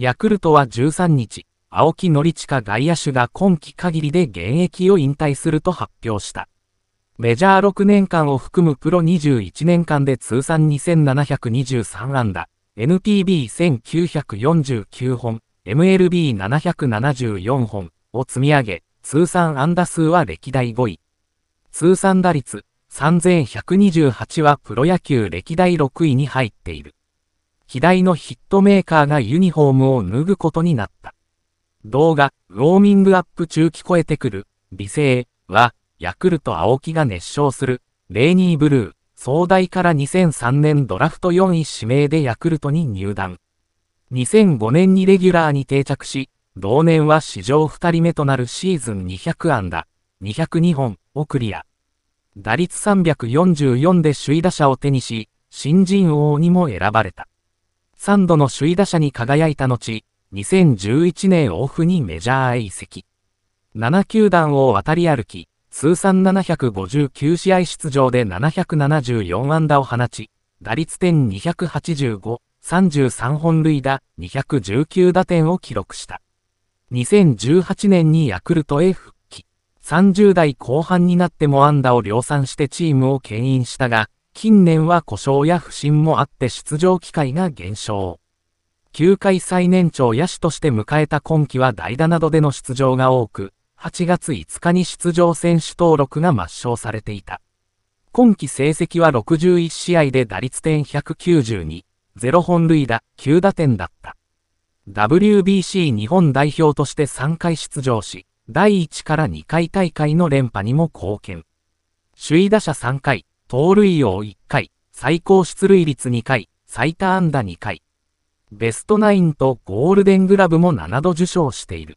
ヤクルトは13日、青木則親外野手が今季限りで現役を引退すると発表した。メジャー6年間を含むプロ21年間で通算2723安打、NPB1949 本、MLB774 本を積み上げ、通算安打数は歴代5位。通算打率3128はプロ野球歴代6位に入っている。左のヒットメーカーがユニフォームを脱ぐことになった。動画、ウォーミングアップ中聞こえてくる、美声は、ヤクルト青木が熱唱する、レイニーブルー、壮大から2003年ドラフト4位指名でヤクルトに入団。2005年にレギュラーに定着し、同年は史上2人目となるシーズン200安打、202本をクリア。打率344で首位打者を手にし、新人王にも選ばれた。3度の首位打者に輝いた後、2011年オフにメジャーへ移籍。7球団を渡り歩き、通算759試合出場で774安打を放ち、打率点285、33本塁打、219打点を記録した。2018年にヤクルトへ復帰。30代後半になっても安打を量産してチームを牽引したが、近年は故障や不振もあって出場機会が減少。球界最年長野手として迎えた今季は代打などでの出場が多く、8月5日に出場選手登録が抹消されていた。今季成績は61試合で打率点192、0本塁打、9打点だった。WBC 日本代表として3回出場し、第1から2回大会の連覇にも貢献。首位打者3回、盗塁王1回、最高出塁率2回、最多安打2回。ベストナインとゴールデングラブも7度受賞している。